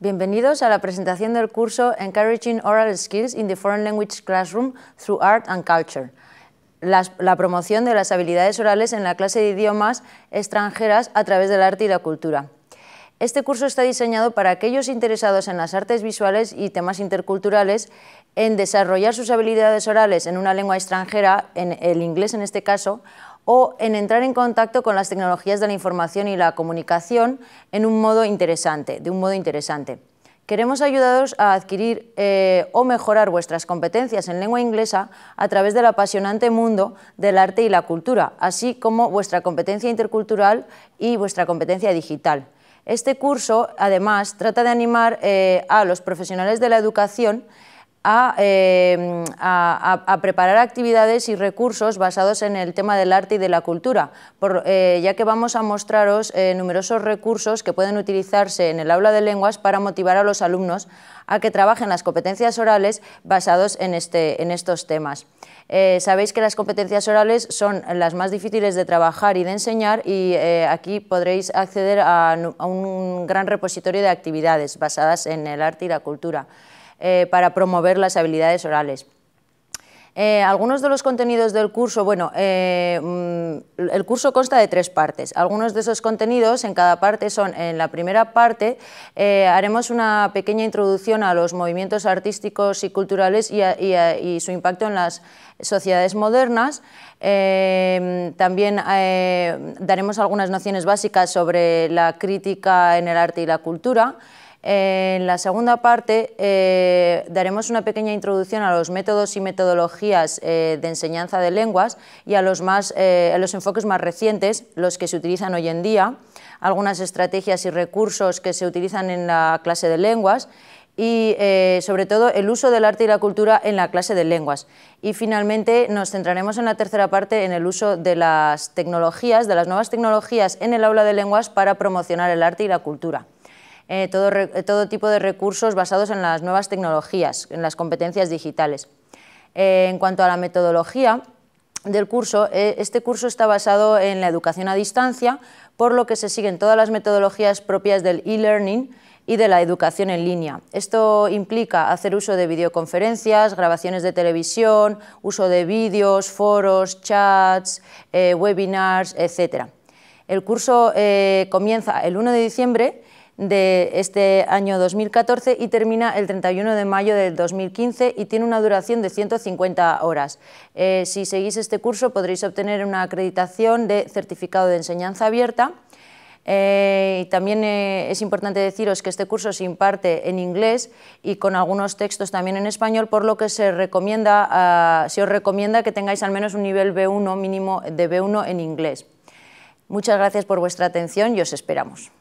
Bienvenidos a la presentación del curso Encouraging Oral Skills in the Foreign Language Classroom through Art and Culture. La, promoción de las habilidades orales en la clase de idiomas extranjeras a través del arte y la cultura. Este curso está diseñado para aquellos interesados en las artes visuales y temas interculturales, en desarrollar sus habilidades orales en una lengua extranjera, en el inglés en este caso, o en entrar en contacto con las tecnologías de la información y la comunicación en un modo interesante, de un modo interesante. Queremos ayudaros a adquirir eh, o mejorar vuestras competencias en lengua inglesa a través del apasionante mundo del arte y la cultura, así como vuestra competencia intercultural y vuestra competencia digital. Este curso, además, trata de animar eh, a los profesionales de la educación Em, a, preparar actividades y recursos basados en el tema del arte y de la cultura, eh, ya que vamos a mostraros eh, numerosos recursos que pueden utilizarse en el aula de lenguas para motivar a los alumnos a que trabajen las competencias orales basados en, este, estos temas. Eh, sabéis que las competencias orales son las más difíciles de trabajar y de enseñar y aquí podréis acceder a un gran repositorio de actividades basadas en el arte y la cultura. Eh, para promover las habilidades orales. Eh, algunos de los contenidos del curso, bueno, eh, mm, el curso consta de tres partes. Algunos de esos contenidos en cada parte son, en la primera parte haremos una pequeña introducción a los movimientos artísticos y culturales y su impacto en las sociedades modernas. también daremos algunas nociones básicas sobre la crítica en el arte y la cultura. En la segunda parte eh, daremos una pequeña introducción a los métodos y metodologías eh, de enseñanza de lenguas y eh, a los, enfoques más recientes, los que se utilizan hoy en día, algunas estrategias y recursos que se utilizan en la clase de lenguas y sobre todo el uso del arte y la cultura en la clase de lenguas. Y finalmente nos centraremos en la tercera parte en el uso de las tecnologías, de las nuevas tecnologías en el aula de lenguas para promocionar el arte y la cultura. Eh, eh, todo, tipo de recursos basados en las nuevas tecnologías, en las competencias digitales. Eh, en cuanto a la metodología del curso, este curso está basado en la educación a distancia, por lo que se siguen todas las metodologías propias del e-learning y de la educación en línea. Esto implica hacer uso de videoconferencias, grabaciones de televisión, uso de vídeos, foros, chats, webinars, etc. El curso comienza el 1 de diciembre de este año 2014 y termina el 31 de mayo del 2015 y tiene una duración de 150 horas. Eh, si seguís este curso podréis obtener una acreditación de certificado de enseñanza abierta. Eh, y también eh, es importante deciros que este curso se imparte en inglés y con algunos textos también en español, por lo que se, recomienda, ah, se os recomienda que tengáis al menos un nivel B1 mínimo de B1 en inglés. Muchas gracias por vuestra atención y os esperamos.